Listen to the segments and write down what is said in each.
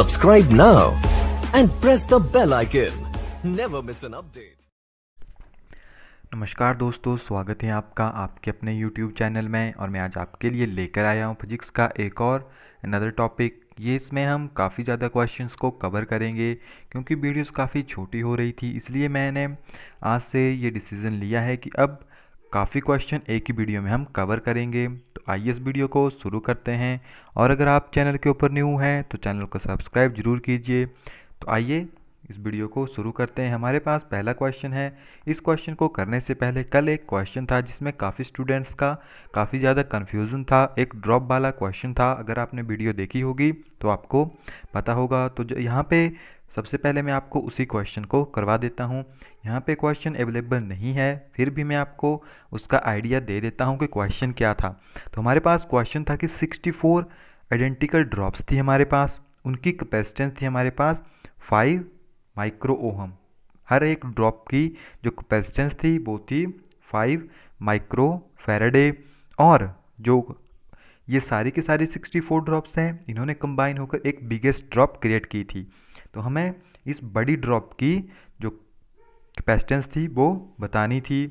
Subscribe now and press the bell icon. Never miss an update. नमस्कार दोस्तों स्वागत है आपका आपके अपने YouTube चैनल में और मैं आज आपके लिए लेकर आया हूँ फिजिक्स का एक और अनदर टॉपिक ये इसमें हम काफ़ी ज़्यादा क्वेश्चंस को कवर करेंगे क्योंकि वीडियोस काफ़ी छोटी हो रही थी इसलिए मैंने आज से ये डिसीज़न लिया है कि अब काफ़ी क्वेश्चन एक ही वीडियो में हम कवर करेंगे तो आइए इस वीडियो को शुरू करते हैं और अगर आप चैनल के ऊपर न्यू हैं तो चैनल को सब्सक्राइब जरूर कीजिए तो आइए इस वीडियो को शुरू करते हैं हमारे पास पहला क्वेश्चन है इस क्वेश्चन को करने से पहले कल एक क्वेश्चन था जिसमें काफ़ी स्टूडेंट्स का काफ़ी ज़्यादा कन्फ्यूज़न था एक ड्रॉप वाला क्वेश्चन था अगर आपने वीडियो देखी होगी तो आपको पता होगा तो यहाँ पे सबसे पहले मैं आपको उसी क्वेश्चन को करवा देता हूँ यहाँ पे क्वेश्चन अवेलेबल नहीं है फिर भी मैं आपको उसका आइडिया दे देता हूँ कि क्वेश्चन क्या था तो हमारे पास क्वेश्चन था कि 64 आइडेंटिकल ड्रॉप्स थी हमारे पास उनकी कैपेसिटेंस थी हमारे पास 5 माइक्रो ओहम हर एक ड्रॉप की जो कैपेसिटेंस थी वो थी फाइव माइक्रो फेराडे और जो ये सारी की सारी सिक्सटी ड्रॉप्स हैं इन्होंने कंबाइन होकर एक बिगेस्ट ड्रॉप क्रिएट की थी तो हमें इस बड़ी ड्रॉप की जो कैपेसिटेंस थी वो बतानी थी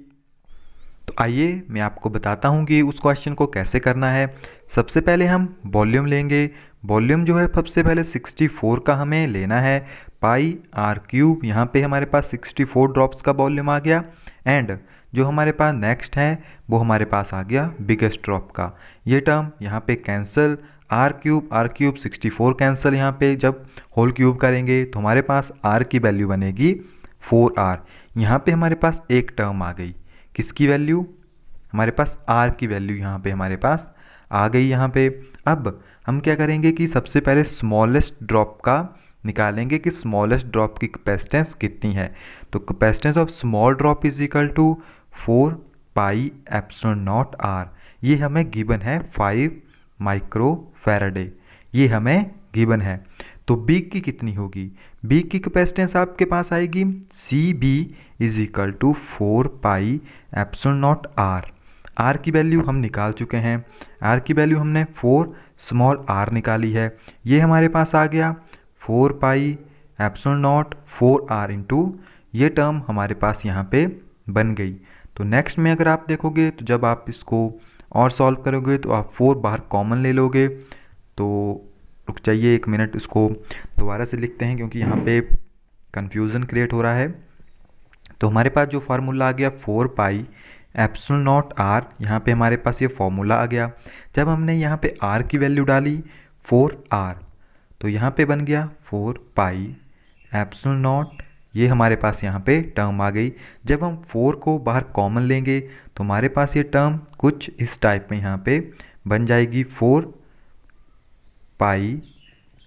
तो आइए मैं आपको बताता हूँ कि उस क्वेश्चन को कैसे करना है सबसे पहले हम वॉल्यूम लेंगे वॉल्यूम जो है सबसे पहले 64 का हमें लेना है पाई आर क्यूब यहाँ पे हमारे पास 64 ड्रॉप्स का वॉल्यूम आ गया एंड जो हमारे पास नेक्स्ट है वो हमारे पास आ गया बिगेस्ट ड्रॉप का ये टर्म यहाँ पे cancel R cube R cube sixty four cancel यहाँ पे जब होल क्यूब करेंगे तो हमारे पास आर की वैल्यू बनेगी फोर आर यहाँ पर हमारे पास एक टर्म आ गई किसकी वैल्यू हमारे पास आर की वैल्यू यहाँ पे हमारे पास आ गई यहाँ पे अब हम क्या करेंगे कि सबसे पहले स्मॉलेस्ट ड्रॉप का निकालेंगे कि स्मॉलेस्ट ड्रॉप की कैपेसिटेंस कितनी है तो capacitance of small drop is equal to four pi epsilon naught R ये हमें गिवन है फाइव माइक्रो फैराडे ये हमें गिवन है तो बी की कितनी होगी बी की कैपेसिटेंस आपके पास आएगी C B is equal to four pi epsilon naught R R की वैल्यू हम निकाल चुके हैं आर की वैल्यू हमने फोर स्मॉल आर निकाली है ये हमारे पास आ गया four pi epsilon naught four R into ये टर्म हमारे पास यहाँ पे बन गई तो नेक्स्ट में अगर आप देखोगे तो जब आप इसको और सॉल्व करोगे तो आप फोर बाहर कॉमन ले लोगे तो रुक जाइए एक मिनट उसको दोबारा से लिखते हैं क्योंकि यहाँ पे कन्फ्यूज़न क्रिएट हो रहा है तो हमारे पास जो फार्मूला आ गया four pi epsilon naught R यहाँ पे हमारे पास ये फार्मूला आ गया जब हमने यहाँ पे आर की वैल्यू डाली फोर आर तो यहाँ पे बन गया फोर पाई एप्सल नॉट ये हमारे पास यहाँ पे टर्म आ गई जब हम फोर को बाहर कॉमन लेंगे तो हमारे पास ये टर्म कुछ इस टाइप में यहाँ पे बन जाएगी four pi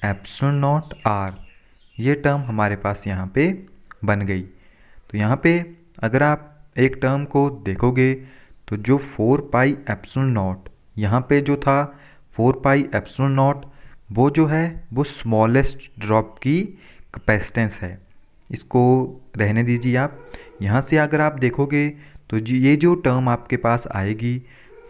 epsilon naught R ये टर्म हमारे पास यहाँ पे बन गई तो यहाँ पे अगर आप एक टर्म को देखोगे तो जो फोर पाई एप्सन नॉट यहाँ पे जो था फोर पाई एप्सन नॉट वो जो है वो स्मॉलेस्ट ड्रॉप की कैपेसिटेंस है इसको रहने दीजिए आप यहाँ से अगर आप देखोगे तो ये जो टर्म आपके पास आएगी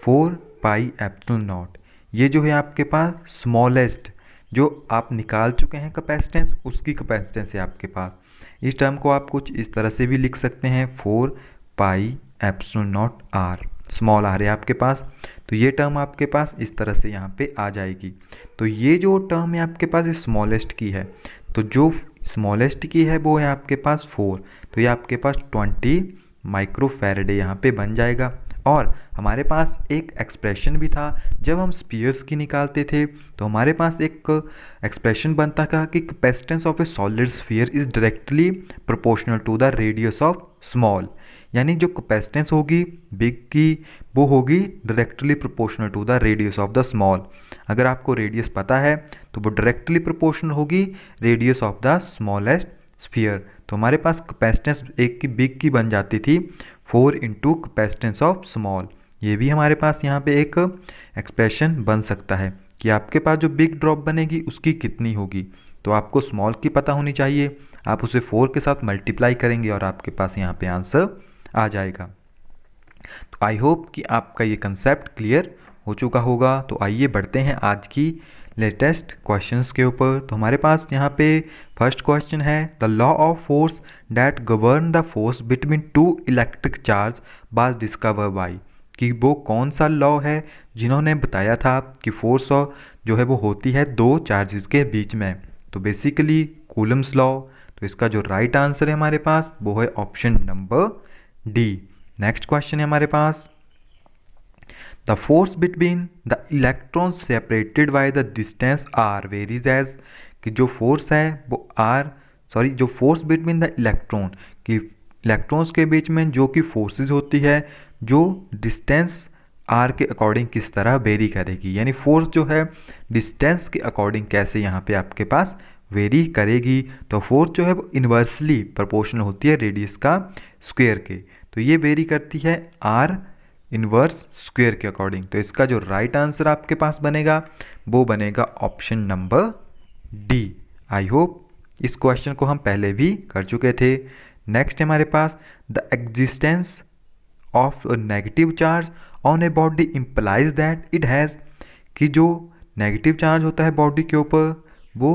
फोर पाई एप्सल नॉट ये जो है आपके पास स्मॉलेस्ट जो आप निकाल चुके हैं कैपेसिटेंस उसकी कैपेसिटेंस है आपके पास इस टर्म को आप कुछ इस तरह से भी लिख सकते हैं four pi epsilon naught R small R है आपके पास तो ये टर्म आपके पास इस तरह से यहाँ पे आ जाएगी तो ये जो टर्म है आपके पास स्मॉलेस्ट की है तो जो स्मॉलेस्ट की है वो है आपके पास फोर तो ये आपके पास ट्वेंटी माइक्रोफेरेडे यहाँ पे बन जाएगा और हमारे पास एक एक्सप्रेशन भी था जब हम स्पीयर्स की निकालते थे तो हमारे पास एक एक्सप्रेशन बनता था कि capacitance of a solid sphere is directly proportional to the radius of small यानी जो कैपेसिटेंस होगी बिग की वो होगी directly proportional to the radius of the small अगर आपको रेडियस पता है तो वो डायरेक्टली प्रोपोर्शनल होगी radius of the smallest sphere तो हमारे पास कैपेसिटेंस एक की बिग की बन जाती थी four into capacitance of small ये भी हमारे पास यहाँ पे एक एक्सप्रेशन बन सकता है कि आपके पास जो बिग ड्रॉप बनेगी उसकी कितनी होगी तो आपको स्मॉल की पता होनी चाहिए आप उसे फोर के साथ मल्टीप्लाई करेंगे और आपके पास यहाँ पे आंसर आ जाएगा तो आई होप कि आपका ये कंसेप्ट क्लियर हो चुका होगा तो आइए बढ़ते हैं आज की लेटेस्ट क्वेश्चंस के ऊपर तो हमारे पास यहाँ पे फर्स्ट क्वेश्चन है the law of force that govern the force between two electric charge was discovered by कि वो कौन सा लॉ है जिन्होंने बताया था कि फोर्स जो है वो होती है दो चार्जेस के बीच में तो बेसिकली कूलम्स लॉ तो इसका जो राइट right आंसर है हमारे पास वो है option number D next question है हमारे पास the force between the electron separated by the distance R varies as कि जो फोर्स है वो आर सॉरी जो फोर्स बिटवीन द इलेक्ट्रॉन कि इलेक्ट्रॉन्स के बीच में जो कि फोर्सेस होती है जो डिस्टेंस आर के अकॉर्डिंग किस तरह वेरी करेगी यानी फोर्स जो है डिस्टेंस के अकॉर्डिंग कैसे यहाँ पे आपके पास वेरी करेगी तो फोर्स जो है वो इन्वर्सली प्रोपोर्शनल होती है रेडियस का स्क्वेयर के तो ये वेरी करती है आर इनवर्स स्क्वेयर के अकॉर्डिंग तो इसका जो राइट right आंसर आपके पास बनेगा वो बनेगा option number D I hope इस क्वेश्चन को हम पहले भी कर चुके थे नेक्स्ट हमारे पास the existence of negative charge on a body implies that it has कि जो नेगेटिव चार्ज होता है बॉडी के ऊपर वो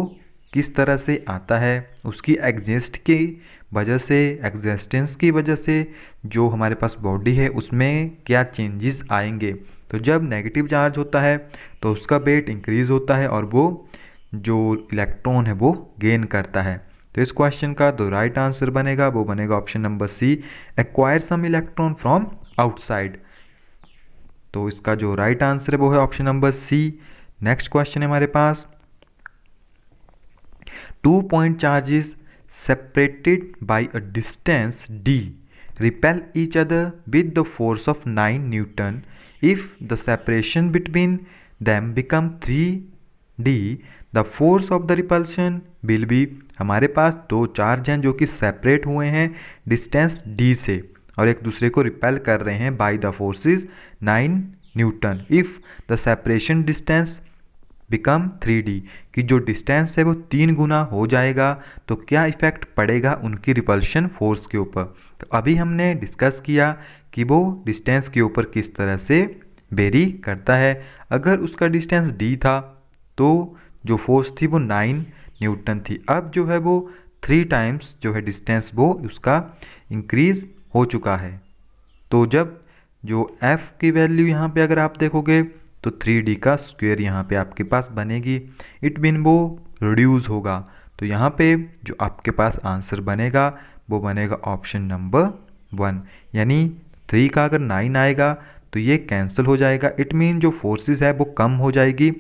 किस तरह से आता है उसकी एग्जिस्ट की वजह से एग्जिस्टेंस की वजह से जो हमारे पास बॉडी है उसमें क्या चेंजेस आएंगे तो जब नेगेटिव चार्ज होता है तो उसका वेट इंक्रीज़ होता है और वो जो इलेक्ट्रॉन है वो गेन करता है तो इस क्वेश्चन का जो राइट आंसर बनेगा वो बनेगा option number C acquire some electron from outside तो इसका जो राइट आंसर है वो है option number C next question है हमारे पास two point charges separated by a distance d repel each other with the force of 9 newton if the separation between them become 3d the force of the repulsion will be हमारे पास दो charge हैं जो कि separate हुए हैं distance d से और एक दूसरे को रिपेल कर रहे हैं by the forces 9 newton if the separation distance become three D कि जो डिस्टेंस है वो तीन गुना हो जाएगा तो क्या इफ़ेक्ट पड़ेगा उनकी रिपल्शन फोर्स के ऊपर तो अभी हमने डिस्कस किया कि वो डिस्टेंस के ऊपर किस तरह से बेरी करता है अगर उसका डिस्टेंस डी था तो जो फोर्स थी वो नाइन न्यूटन थी अब जो है वो थ्री टाइम्स जो है डिस्टेंस वो उसका इंक्रीज़ हो चुका है तो जब जो एफ़ की वैल्यू यहाँ पे अगर आप देखोगे तो थ्री डी का स्क्वेयर यहाँ पे आपके पास बनेगी इट मीन वो रिड्यूस होगा तो यहाँ पे जो आपके पास आंसर बनेगा वो बनेगा ऑप्शन नंबर वन यानी थ्री का अगर नाइन आएगा तो ये कैंसिल हो जाएगा इट मीन जो फोर्सेस है वो कम हो जाएगी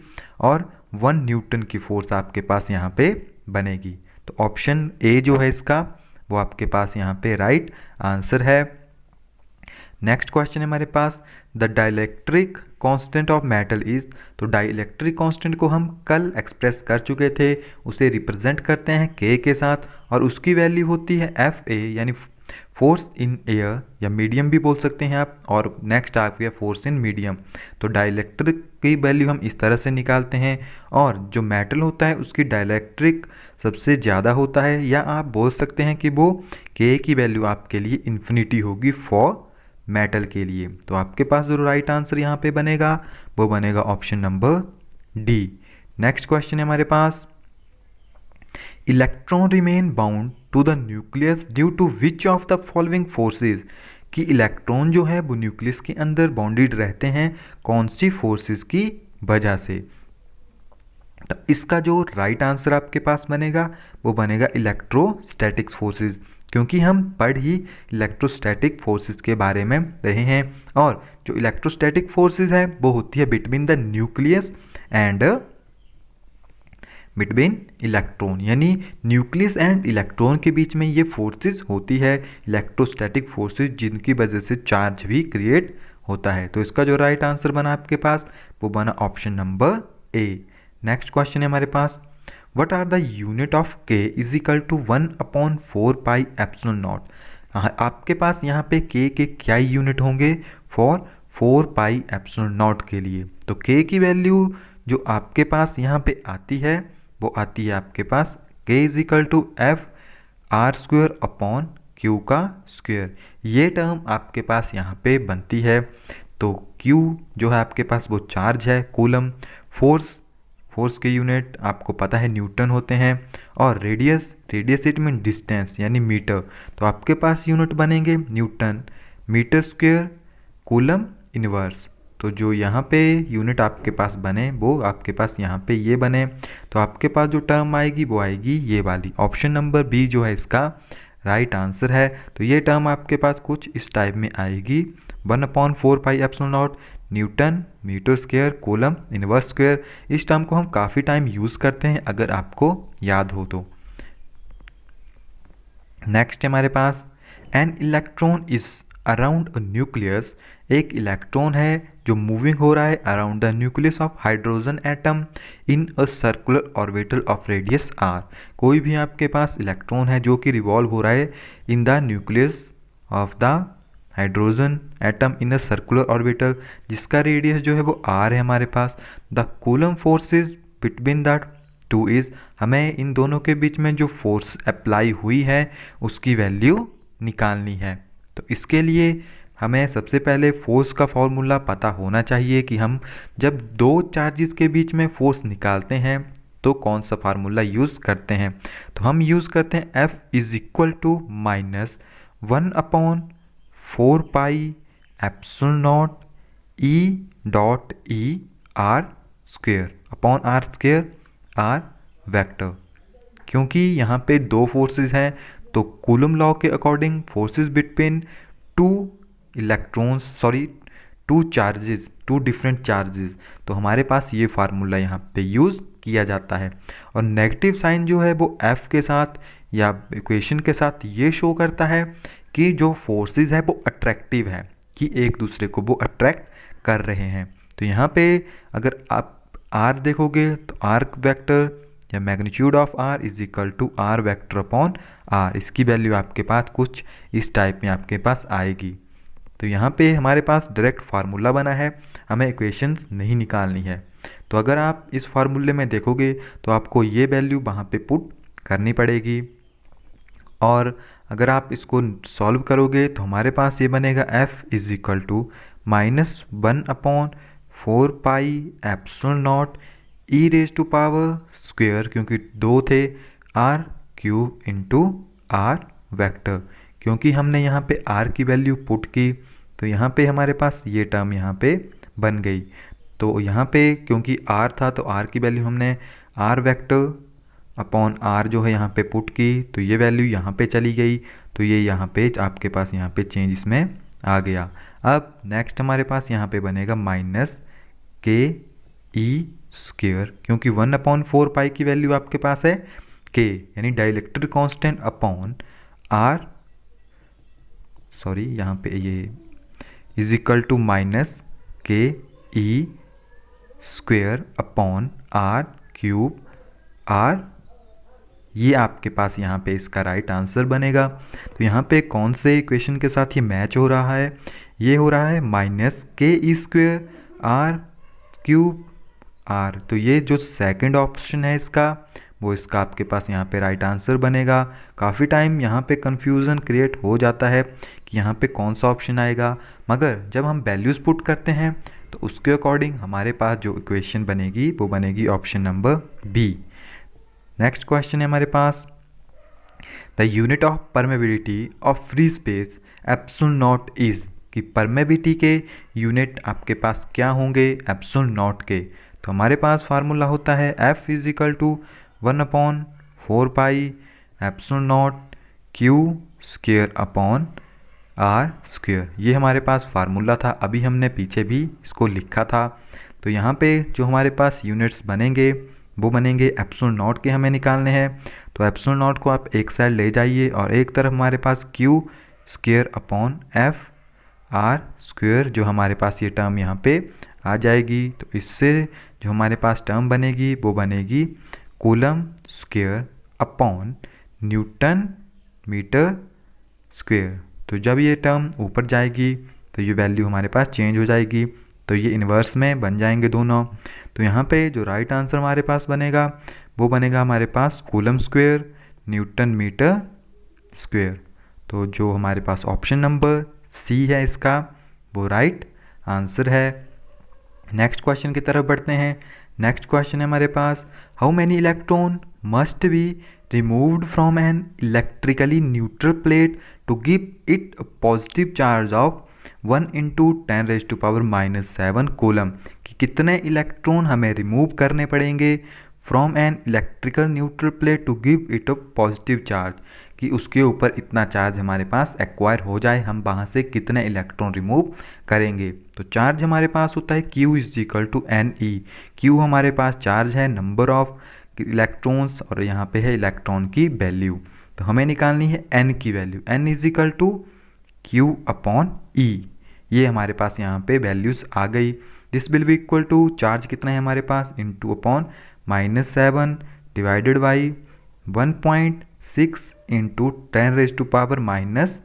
और वन न्यूटन की फोर्स आपके पास यहाँ पे बनेगी तो ऑप्शन ए जो है इसका वो आपके पास यहाँ पे राइट right आंसर है नेक्स्ट क्वेश्चन है हमारे पास the dielectric constant of metal is तो डाइलेक्ट्रिक कांस्टेंट को हम कल एक्सप्रेस कर चुके थे उसे रिप्रेजेंट करते हैं के के साथ और उसकी वैल्यू होती है एफ ए यानी फोर्स इन एयर या मीडियम भी बोल सकते हैं आप और नेक्स्ट आप है फोर्स इन मीडियम तो डायलैक्ट्रिक की वैल्यू हम इस तरह से निकालते हैं और जो मेटल होता है उसकी डायलैक्ट्रिक सबसे ज़्यादा होता है या आप बोल सकते हैं कि वो के की वैल्यू आपके लिए इन्फिनिटी होगी फॉर मेटल के लिए तो आपके पास जो राइट आंसर यहाँ पे बनेगा वो बनेगा option number D next question है हमारे पास electron remain bound to the nucleus due to which of the following forces कि इलेक्ट्रॉन जो है वो न्यूक्लियस के अंदर बाउंडेड रहते हैं कौन सी फोर्सेस की वजह से तो इसका जो राइट right आंसर आपके पास बनेगा वो बनेगा इलेक्ट्रोस्टैटिक्स फोर्सेस क्योंकि हम पढ़ ही इलेक्ट्रोस्टैटिक फोर्सेस के बारे में रहे हैं और जो इलेक्ट्रोस्टैटिक फोर्सेस है वो होती है between the nucleus and between electron यानी न्यूक्लियस एंड इलेक्ट्रॉन के बीच में ये फोर्सेस होती है इलेक्ट्रोस्टैटिक फोर्सेस जिनकी वजह से चार्ज भी क्रिएट होता है तो इसका जो राइट right आंसर बना आपके पास वो बना option number A next question है हमारे पास what are the unit of K is equal to one upon four pi epsilon naught आपके पास यहाँ पे के के क्या यूनिट होंगे for four pi epsilon naught के लिए तो के की वैल्यू जो आपके पास यहाँ पे आती है वो आती है आपके पास K is equal to F R square upon Q का स्क्वेयर ये टर्म आपके पास यहाँ पे बनती है तो क्यू जो है आपके पास वो चार्ज है कूलम फोर्स फोर्स के यूनिट आपको पता है न्यूटन होते हैं और radius radius it mean distance यानी मीटर तो आपके पास यूनिट बनेंगे newton metre square coulomb inverse तो जो यहाँ पे यूनिट आपके पास बने वो आपके पास यहाँ पे ये बने तो आपके पास जो टर्म आएगी वो आएगी ये वाली ऑप्शन नंबर बी जो है इसका राइट right आंसर है तो ये टर्म आपके पास कुछ इस टाइप में आएगी one upon four pi epsilon naught newton metre square coulomb inverse square इस टर्म को हम काफ़ी टाइम यूज़ करते हैं अगर आपको याद हो तो नेक्स्ट है हमारे पास an electron is around a nucleus एक इलेक्ट्रॉन है जो मूविंग हो रहा है around the nucleus of hydrogen atom in a circular orbital of radius R कोई भी आपके पास इलेक्ट्रॉन है जो कि रिवॉल्व हो रहा है in the nucleus of the hydrogen atom in a circular orbital जिसका रेडियस जो है वो आर है हमारे पास the force forces between that two is हमें इन दोनों के बीच में जो फोर्स अप्लाई हुई है उसकी वैल्यू निकालनी है तो इसके लिए हमें सबसे पहले फोर्स का फॉर्मूला पता होना चाहिए कि हम जब दो चार्जेस के बीच में फोर्स निकालते हैं तो कौन सा फार्मूला यूज़ करते हैं तो हम यूज़ करते हैं F is equal to minus one upon four pi epsilon naught e dot e R square upon R square R vector क्योंकि यहाँ पे दो फोर्सेस हैं तो कूलम लॉ के according forces between two electrons sorry two charges two different charges तो हमारे पास ये फार्मूला यहाँ पे यूज़ किया जाता है और नेगेटिव साइन जो है वो एफ़ के साथ या इक्वेशन के साथ ये शो करता है कि जो फोर्सेस है वो अट्रैक्टिव है कि एक दूसरे को वो अट्रैक्ट कर रहे हैं तो यहाँ पे अगर आप आर देखोगे तो आर वेक्टर या magnitude of R is equal to R vector upon R इसकी वैल्यू आपके पास कुछ इस टाइप में आपके पास आएगी तो यहाँ पे हमारे पास डायरेक्ट फार्मूला बना है हमें इक्वेशंस नहीं निकालनी है तो अगर आप इस फार्मूले में देखोगे तो आपको ये वैल्यू वहाँ पे पुट करनी पड़ेगी और अगर आप इसको सॉल्व करोगे तो हमारे पास ये बनेगा f is equal to minus one upon four pi epsilon naught e raise to power square क्योंकि दो थे R cube into R vector क्योंकि हमने यहाँ पे आर की वैल्यू पुट की तो यहाँ पे हमारे पास ये टर्म यहाँ पे बन गई तो यहाँ पे क्योंकि आर था तो आर की वैल्यू हमने आर वेक्टर अपॉन आर जो है यहाँ पे पुट की तो ये वैल्यू यहाँ पे चली गई तो ये यहाँ पे आपके पास यहाँ पे चेंज इसमें आ गया अब नेक्स्ट हमारे पास यहाँ पे बनेगा माइनस के ई स्क्र क्योंकि वन अपॉन फोर पाई की वैल्यू आपके पास है के यानी dielectric constant upon R sorry यहाँ पे ये is equal to minus K e square upon R cube R ये आपके पास यहाँ पे इसका राइट आंसर बनेगा तो यहाँ पे कौन से इक्वेशन के साथ ये मैच हो रहा है ये हो रहा है माइनस के स्क्वेयर आर क्यूब आर तो ये जो सेकंड ऑप्शन है इसका वो इसका आपके पास यहाँ पे राइट आंसर बनेगा काफ़ी टाइम यहाँ पे कन्फ्यूज़न क्रिएट हो जाता है कि यहाँ पे कौन सा ऑप्शन आएगा मगर जब हम वैल्यूज़ पुट करते हैं तो उसके अकॉर्डिंग हमारे पास जो इक्वेशन बनेगी वो बनेगी option number B next question है हमारे पास the unit of permeability of free space epsilon naught is कि परमेबिलिटी के यूनिट आपके पास क्या होंगे एप्सुल नॉट के तो हमारे पास फार्मूला होता है F is equal to one upon four pi epsilon naught q square upon R square ये हमारे पास फार्मूला था अभी हमने पीछे भी इसको लिखा था तो यहाँ पे जो हमारे पास यूनिट्स बनेंगे वो बनेंगे एप्सोल नॉट के हमें निकालने हैं तो एप्सोल नॉट को आप एक साइड ले जाइए और एक तरफ हमारे पास q square upon F R square जो हमारे पास ये टर्म यहाँ पे आ जाएगी तो इससे जो हमारे पास टर्म बनेगी वो बनेगी coulomb square upon newton metre square तो जब ये टर्म ऊपर जाएगी तो ये वैल्यू हमारे पास चेंज हो जाएगी तो ये इन्वर्स में बन जाएंगे दोनों तो यहाँ पे जो राइट आंसर हमारे पास बनेगा वो बनेगा हमारे पास coulomb square newton metre square तो जो हमारे पास ऑप्शन नंबर सी है इसका वो राइट आंसर है नेक्स्ट क्वेश्चन की तरफ बढ़ते हैं नेक्स्ट क्वेश्चन है हमारे पास how many electron must be removed from an electrically neutral plate to give it positive charge of one into ten raise to power minus seven coulomb कि कितने इलेक्ट्रॉन हमें रिमूव करने पड़ेंगे from an electrical neutral plate to give it a positive charge कि उसके ऊपर इतना charge हमारे पास एक्वायर हो जाए हम वहाँ से कितने इलेक्ट्रॉन रिमूव करेंगे तो चार्ज हमारे पास होता है q is equal to n e q हमारे पास चार्ज है नंबर ऑफ इलेक्ट्रॉन्स और यहाँ पे है इलेक्ट्रॉन की वैल्यू तो हमें निकालनी है एन की value n is equal to q upon e ये हमारे पास यहाँ पे वैल्यूज़ आ गई दिस विल भी इक्वल टू चार्ज कितना है हमारे पास into upon minus seven divided by one point six into ten raise to power minus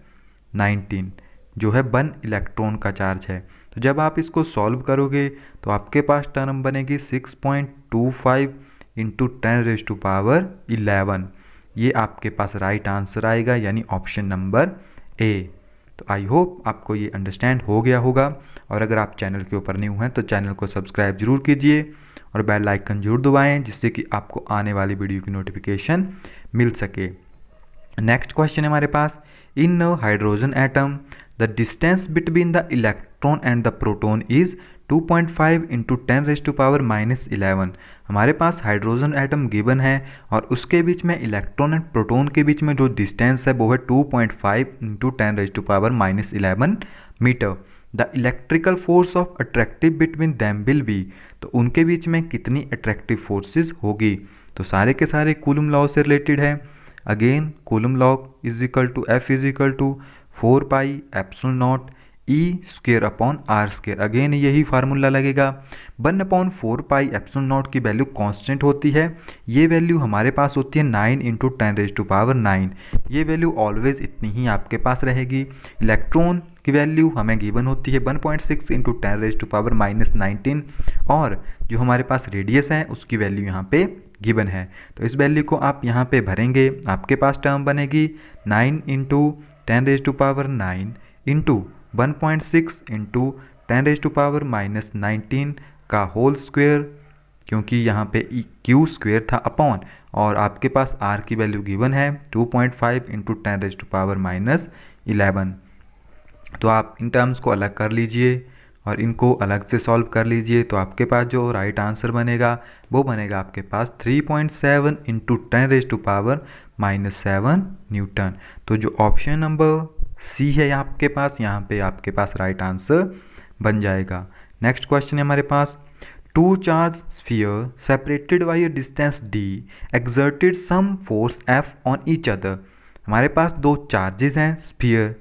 nineteen जो है वन इलेक्ट्रॉन का चार्ज है तो जब आप इसको सॉल्व करोगे तो आपके पास टर्म बनेगी six point two five into ten raise to power eleven ये आपके पास राइट आंसर आएगा यानी ऑप्शन नंबर ए तो आई होप आपको ये अंडरस्टैंड हो गया होगा और अगर आप चैनल के ऊपर नहीं हुए हैं तो चैनल को सब्सक्राइब जरूर कीजिए और बेल आइकन जरूर दबाएं जिससे कि आपको आने वाली वीडियो की नोटिफिकेशन मिल सके नेक्स्ट क्वेश्चन है हमारे पास in hydrogen atom the distance between the electron and the proton is 2.5 into ten raise to power minus eleven हमारे पास हाइड्रोजन एटम गिवन है और उसके बीच में इलेक्ट्रॉन एंड प्रोटोन के बीच में जो डिस्टेंस है वो है 2.5 point five into ten raise to power minus eleven metre the electrical force of attractive between them will be तो उनके बीच में कितनी अट्रैक्टिव फोर्सेज होगी तो सारे के सारे कूलम लॉ से रिलेटेड है again Coulomb law is equal to F is equal to four pi epsilon naught e square upon R square again यही फार्मूला लगेगा one upon four pi epsilon naught की वैल्यू कांस्टेंट होती है ये value हमारे पास होती है nine into ten raise to power nine ये वैल्यू ऑलवेज इतनी ही आपके पास रहेगी इलेक्ट्रॉन की वैल्यू हमें गिवन होती है one point six into ten raise to power minus nineteen और जो हमारे पास रेडियस है उसकी वैल्यू यहाँ पे गिवन है तो इस वैल्यू को आप यहाँ पे भरेंगे आपके पास टर्म बनेगी nine into ten raise to power nine into 1.6 point six into ten raise to power minus nineteen का होल स्क्वेयर क्योंकि यहाँ पे क्यू e, स्क्वेयर था अपॉन और आपके पास आर की वैल्यू गिवन है 2.5 point five into ten raise to power minus eleven तो आप इन टर्म्स को अलग कर लीजिए और इनको अलग से सॉल्व कर लीजिए तो आपके पास जो राइट आंसर बनेगा वो बनेगा आपके पास 3.7 point seven into ten raise to power minus seven newton तो जो ऑप्शन नंबर सी है आपके पास यहाँ पे आपके पास राइट आंसर बन जाएगा नेक्स्ट क्वेश्चन है हमारे पास two charge sphere separated by a distance D exerted some force F on each other हमारे पास दो चार्जेस हैं स्फीयर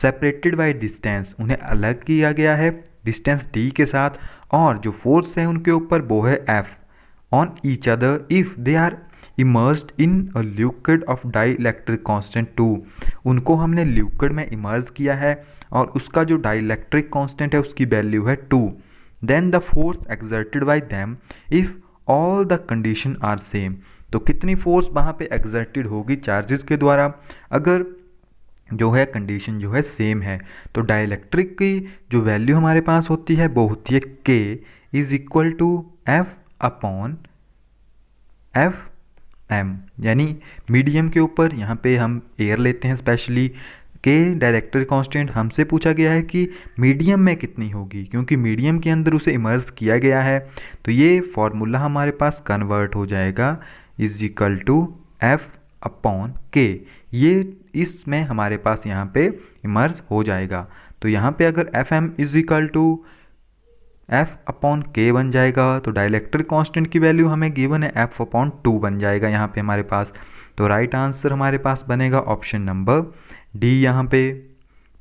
सेपरेटेड बाई डिस्टेंस उन्हें अलग किया गया है डिस्टेंस डी के साथ और जो फोर्स है उनके ऊपर वो है F on each other if they are immersed in a liquid of dielectric constant two उनको हमने ल्यूक्ड में इमर्ज किया है और उसका जो डाई इलेक्ट्रिक कॉन्स्टेंट है उसकी वैल्यू है two then the force exerted by them if all the condition are same तो कितनी फोर्स वहाँ पे एग्जर्टेड होगी चार्जेस के द्वारा अगर जो है कंडीशन जो है सेम है तो डायलैक्ट्रिक की जो वैल्यू हमारे पास होती है वो होती है K is equal to F upon F M यानी मीडियम के ऊपर यहाँ पे हम एयर लेते हैं स्पेशली के डायरेक्टर कांस्टेंट हमसे पूछा गया है कि मीडियम में कितनी होगी क्योंकि मीडियम के अंदर उसे इमर्स किया गया है तो ये फॉर्मूला हमारे पास कन्वर्ट हो जाएगा is equal to F upon K ये इसमें हमारे पास यहाँ पे इमर्स हो जाएगा तो यहाँ पे अगर F M is equal to F upon K बन जाएगा तो डायलैक्ट्रिक कांस्टेंट की वैल्यू हमें गिवन है एफ अपॉन टू बन जाएगा यहाँ पे हमारे पास तो राइट आंसर हमारे पास बनेगा ऑप्शन नंबर डी यहाँ पे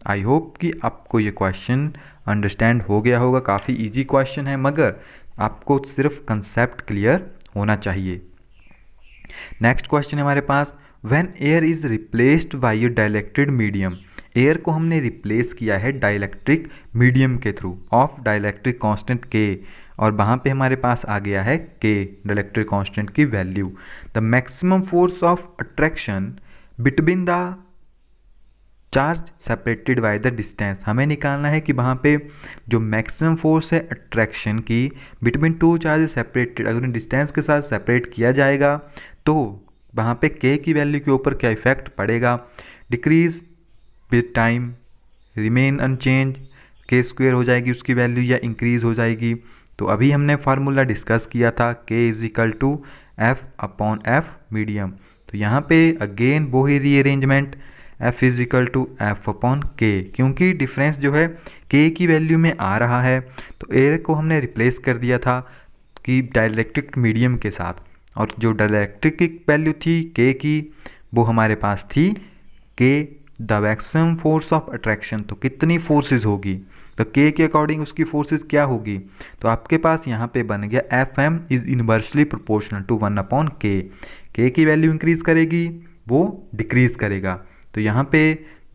आई होप कि आपको ये क्वेश्चन अंडरस्टैंड हो गया होगा काफ़ी इजी क्वेश्चन है मगर आपको सिर्फ कंसेप्ट क्लियर होना चाहिए नेक्स्ट क्वेश्चन हमारे पास when air is replaced by a dielectric medium air को हमने रिप्लेस किया है डायलैक्ट्रिक मीडियम के through of dielectric constant K और वहाँ पे हमारे पास आ गया है के डाइलेक्ट्रिक कांस्टेंट की value the maximum force of attraction between the charge separated by the distance हमें निकालना है कि वहाँ पे जो मैक्सिमम फोर्स है अट्रैक्शन की बिटवीन टू चार्ज सेपरेटेड अगर डिस्टेंस के साथ सेपरेट किया जाएगा तो वहाँ पे के की वैल्यू के ऊपर क्या इफेक्ट पड़ेगा decrease with time remain unchanged K square हो जाएगी उसकी वैल्यू या इंक्रीज़ हो जाएगी तो अभी हमने फार्मूला डिस्कस किया था K is equal to F upon F medium तो यहाँ पे अगेन वो ही rearrangement F is equal to F upon K क्योंकि डिफरेंस जो है के की वैल्यू में आ रहा है तो एयर को हमने रिप्लेस कर दिया था कि डायलैक्ट्रिक मीडियम के साथ और जो डायलैक्ट्रिक वैल्यू थी के की वो हमारे पास थी के the maximum force of attraction तो कितनी फोर्सेज होगी तो के के अकॉर्डिंग उसकी फोर्सेज क्या होगी तो आपके पास यहाँ पे बन गया F M is inversely proportional to one upon K K की वैल्यू इंक्रीज करेगी वो डिक्रीज करेगा तो यहाँ पे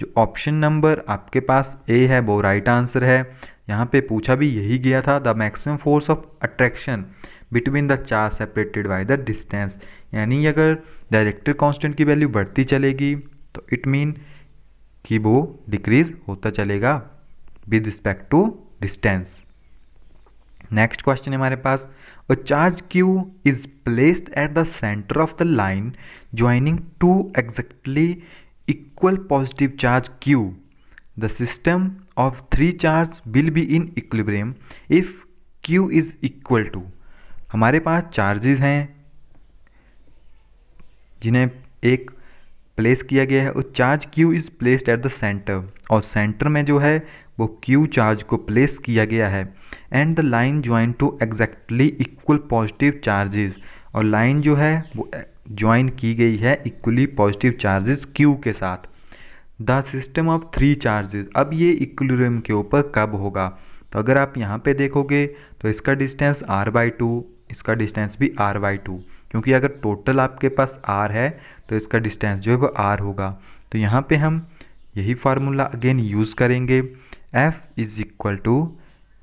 जो ऑप्शन नंबर आपके पास ए है वो राइट आंसर है यहाँ पे पूछा भी यही गया था the maximum force of attraction between the charge separated by the distance यानी अगर डायरेक्टर कांस्टेंट की वैल्यू बढ़ती चलेगी तो इट मीन कि वो डिक्रीज होता चलेगा with respect to distance next question है हमारे पास a charge Q is placed at the centre of the line joining two exactly equal positive charge q the system of three charge will be in equilibrium if q is equal to हमारे पास charges हैं जिन्हें एक place किया गया है और charge q is placed at the centre और सेंटर में जो है वो क्यू चार्ज को प्लेस किया गया है and the line join two exactly equal positive charges और लाइन जो है वो ज्वाइन eh, की गई है इक्वली पॉजिटिव चार्जेस क्यू के साथ the system of three charges अब ये इक्वलियम के ऊपर कब होगा तो अगर आप यहाँ पे देखोगे तो इसका डिस्टेंस आर बाई टू इसका डिस्टेंस भी आर बाई टू क्योंकि अगर टोटल आपके पास आर है तो इसका डिस्टेंस जो है वो आर होगा तो यहाँ पे हम यही फार्मूला अगेन यूज़ करेंगे F is equal to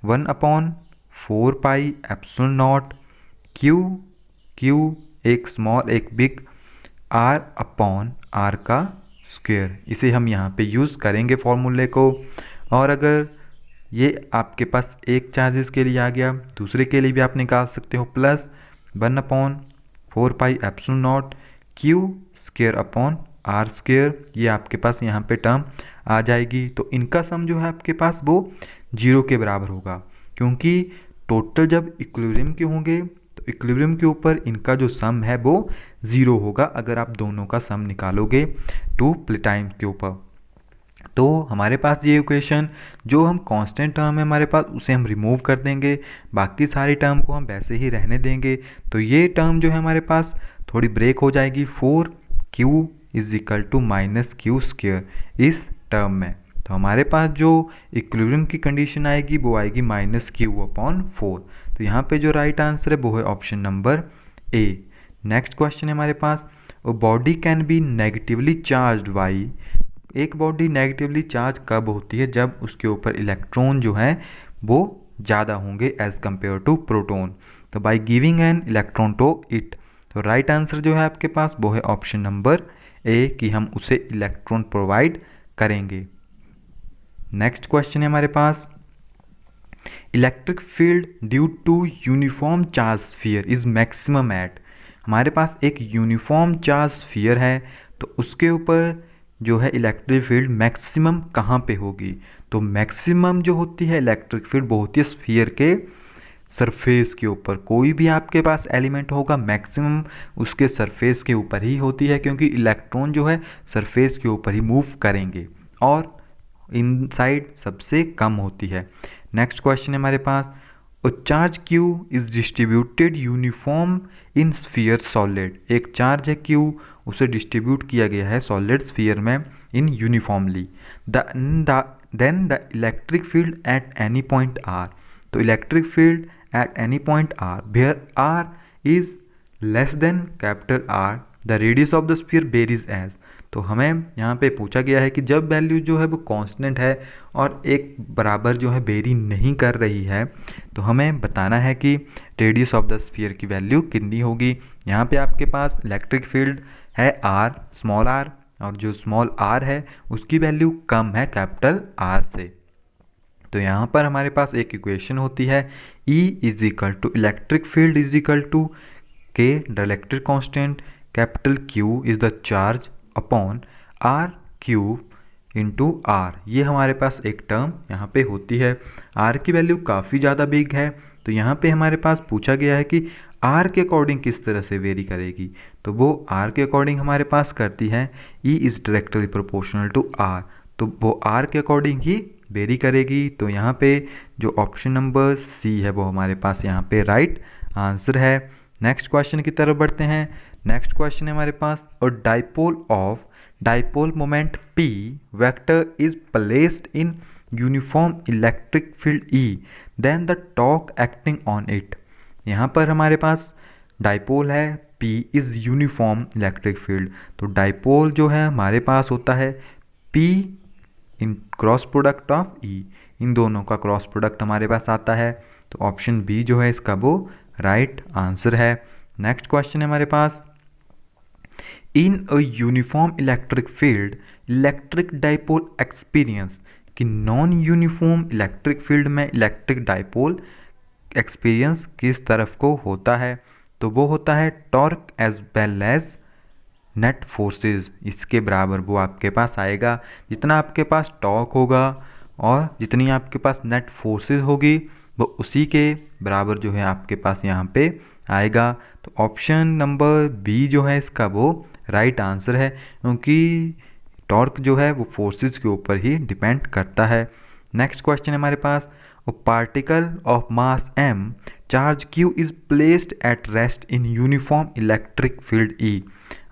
one upon four pi epsilon naught q q एक स्मॉल एक बिग आर अपॉन आर का स्क्वेयर इसे हम यहाँ पे यूज़ करेंगे फॉर्मूले को और अगर ये आपके पास एक चार्जेस के लिए आ गया दूसरे के लिए भी आप निकाल सकते हो plus one upon four pi epsilon naught q square upon R square ये आपके पास यहाँ पे टर्म आ जाएगी तो इनका सम जो है आपके पास वो जीरो के बराबर होगा क्योंकि टोटल जब इक्वेरियम के होंगे तो इक्वेरियम के ऊपर इनका जो सम है वो ज़ीरो होगा अगर आप दोनों का सम निकालोगे टू प्लेटाइम के ऊपर तो हमारे पास ये इक्वेशन जो हम कांस्टेंट टर्म है हमारे पास उसे हम रिमूव कर देंगे बाकी सारी टर्म को हम वैसे ही रहने देंगे तो ये टर्म जो है हमारे पास थोड़ी ब्रेक हो जाएगी four q is equal to minus q square इस टर्म में तो हमारे पास जो इक्वरियम की कंडीशन आएगी वो आएगी माइनस क्यू अपॉन फोर तो यहाँ पे जो राइट right आंसर है वो है option number A next question है हमारे पास body can be negatively charge by एक बॉडी नेगेटिवली चार्ज कब होती है जब उसके ऊपर इलेक्ट्रॉन जो हैं वो ज़्यादा होंगे एज़ कम्पेयर टू प्रोटोन तो by giving an electron to it तो राइट आंसर जो है आपके पास वो है ऑप्शन नंबर ए कि हम उसे इलेक्ट्रॉन प्रोवाइड करेंगे नेक्स्ट क्वेश्चन है हमारे पास electric field due to uniform charge sphere is maximum at हमारे पास एक यूनिफॉर्म चार्ज फियर है तो उसके ऊपर जो है इलेक्ट्रिक फील्ड मैक्सिमम कहाँ पे होगी तो मैक्सिमम जो होती है इलेक्ट्रिक फील्ड वो होती है स्फीयर के सरफेस के ऊपर कोई भी आपके पास एलिमेंट होगा मैक्सिमम उसके सरफेस के ऊपर ही होती है क्योंकि इलेक्ट्रॉन जो है सरफेस के ऊपर ही मूव करेंगे और इनसाइड सबसे कम होती है नेक्स्ट क्वेश्चन है हमारे पास charge Q is distributed uniform in sphere solid एक चार्ज है क्यू उसे डिस्ट्रीब्यूट किया गया है सॉलिड स्फीयर में in uniformly then the electric field at any point R तो electric field at any point R where R is less than capital R the radius of the sphere varies as तो हमें यहाँ पे पूछा गया है कि जब वैल्यू जो है वो कांस्टेंट है और एक बराबर जो है बेरी नहीं कर रही है तो हमें बताना है कि रेडियस ऑफ द स्फीयर की वैल्यू कितनी होगी यहाँ पे आपके पास इलेक्ट्रिक फील्ड है आर स्मॉल आर और जो स्मॉल आर है उसकी वैल्यू कम है कैपिटल आर से तो यहाँ पर हमारे पास एक इक्वेशन होती है E is equal to electric field is equal to K dielectric constant capital Q is the charge upon R Q into R ये हमारे पास एक टर्म यहाँ पे होती है आर की वैल्यू काफ़ी ज़्यादा बिग है तो यहाँ पे हमारे पास पूछा गया है कि आर के अकॉर्डिंग किस तरह से वेरी करेगी तो वो आर के अकॉर्डिंग हमारे पास करती है E is directly proportional to R तो वो आर के अकॉर्डिंग ही वेरी करेगी तो यहाँ पे जो ऑप्शन नंबर सी है वो हमारे पास यहाँ पे राइट आंसर है नेक्स्ट क्वेश्चन की तरफ बढ़ते हैं नेक्स्ट क्वेश्चन है हमारे पास और dipole of dipole moment P vector is placed in uniform electric field E then the torque acting on it यहाँ पर हमारे पास डाइपोल है P is uniform electric field तो डाइपोल जो है हमारे पास होता है P in cross product of E इन दोनों का क्रॉस प्रोडक्ट हमारे पास आता है तो ऑप्शन बी जो है इसका वो राइट right आंसर है नेक्स्ट क्वेश्चन है हमारे पास in a uniform electric field electric dipole experiences कि नॉन यूनिफॉर्म इलेक्ट्रिक फील्ड में इलेक्ट्रिक डाइपोल एक्सपीरियंस किस तरफ को होता है तो वो होता है torque as well as net forces इसके बराबर वो आपके पास आएगा जितना आपके पास टॉर्क होगा और जितनी आपके पास नेट फोर्सेस होगी वो उसी के बराबर जो है आपके पास यहाँ पे आएगा तो ऑप्शन नंबर बी जो है इसका वो राइट आंसर है क्योंकि टॉर्क जो है वो फोर्सेस के ऊपर ही डिपेंड करता है नेक्स्ट क्वेश्चन हमारे पास particle of mass m charge q is placed at rest in uniform electric field E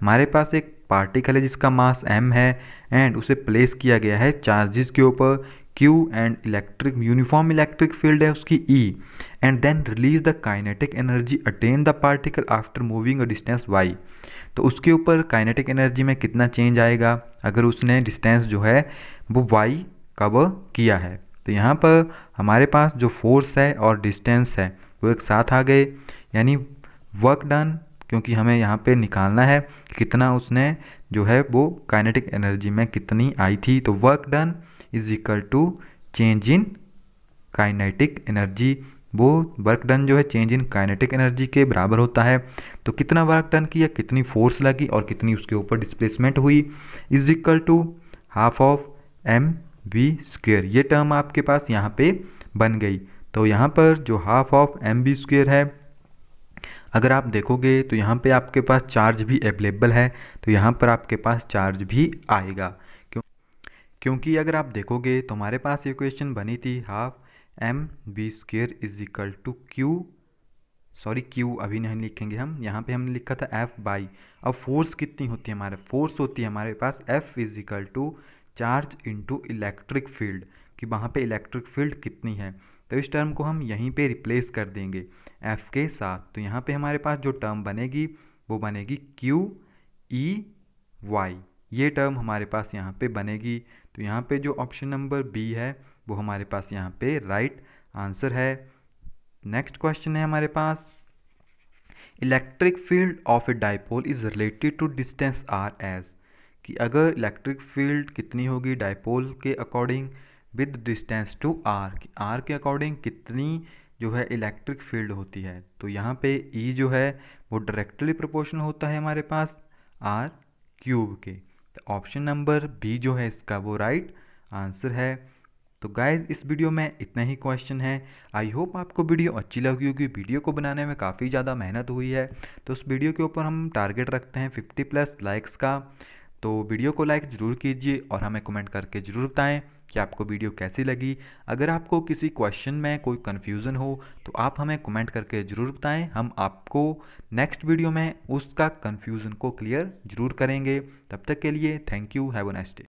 हमारे पास एक पार्टिकल है जिसका मास m है एंड उसे प्लेस किया गया है चार्जेस के ऊपर q and electric uniform electric field है उसकी E and then release the kinetic energy attain the particle after moving a distance y तो उसके ऊपर काइनेटिक एनर्जी में कितना चेंज आएगा अगर उसने डिस्टेंस जो है वो y कवर किया है तो यहाँ पर हमारे पास जो फोर्स है और डिस्टेंस है वो एक साथ आ गए यानी वर्क डन क्योंकि हमें यहाँ पे निकालना है कितना उसने जो है वो काइनेटिक एनर्जी में कितनी आई थी तो work done is equal to change in kinetic energy वो वर्क डन जो है चेंज इन काइनेटिक एनर्जी के बराबर होता है तो कितना वर्क डन किया कितनी फोर्स लगी और कितनी उसके ऊपर डिस्प्लेसमेंट हुई is equal to half of M V square ये टर्म आपके पास यहाँ पे बन गई तो यहाँ पर जो half of M V square है अगर आप देखोगे तो यहाँ पे आपके पास चार्ज भी अवेलेबल है तो यहाँ पर आपके पास चार्ज भी आएगा क्यों क्योंकि अगर आप देखोगे तो हमारे पास ये क्वेश्चन बनी थी half M V square is equal to Q sorry Q अभी नहीं लिखेंगे हम यहाँ पे हमने लिखा था एफ बाई अब फोर्स कितनी होती है हमारे फोर्स होती है हमारे पास F is equal to charge into electric field कि वहाँ पे इलेक्ट्रिक फील्ड कितनी है तो इस टर्म को हम यहीं पे रिप्लेस कर देंगे एफ़ के साथ तो यहाँ पे हमारे पास जो टर्म बनेगी वो बनेगी क्यू ई वाई ये टर्म हमारे पास यहाँ पे बनेगी तो यहाँ पे जो ऑप्शन नंबर बी है वो हमारे पास यहाँ पे राइट आंसर है नेक्स्ट क्वेश्चन है हमारे पास electric field of a dipole is related to distance R as कि अगर इलेक्ट्रिक फील्ड कितनी होगी डायपोल के according with distance to R कि आर के अकॉर्डिंग कितनी जो है इलेक्ट्रिक फील्ड होती है तो यहाँ पे ई e जो है वो डायरेक्टली प्रोपोर्शनल होता है हमारे पास आर क्यूब के तो ऑप्शन नंबर बी जो है इसका वो राइट आंसर है तो गाइज इस वीडियो में इतना ही क्वेश्चन है आई होप आपको वीडियो अच्छी लगी होगी वीडियो को बनाने में काफ़ी ज़्यादा मेहनत हुई है तो उस वीडियो के ऊपर हम टारगेट रखते हैं 50 प्लस लाइक्स का तो वीडियो को लाइक ज़रूर कीजिए और हमें कमेंट करके ज़रूर बताएं कि आपको वीडियो कैसी लगी अगर आपको किसी क्वेश्चन में कोई कन्फ्यूज़न हो तो आप हमें कमेंट करके ज़रूर बताएं हम आपको नेक्स्ट वीडियो में उसका कन्फ्यूज़न को क्लियर ज़रूर करेंगे तब तक के लिए thank you have a nice day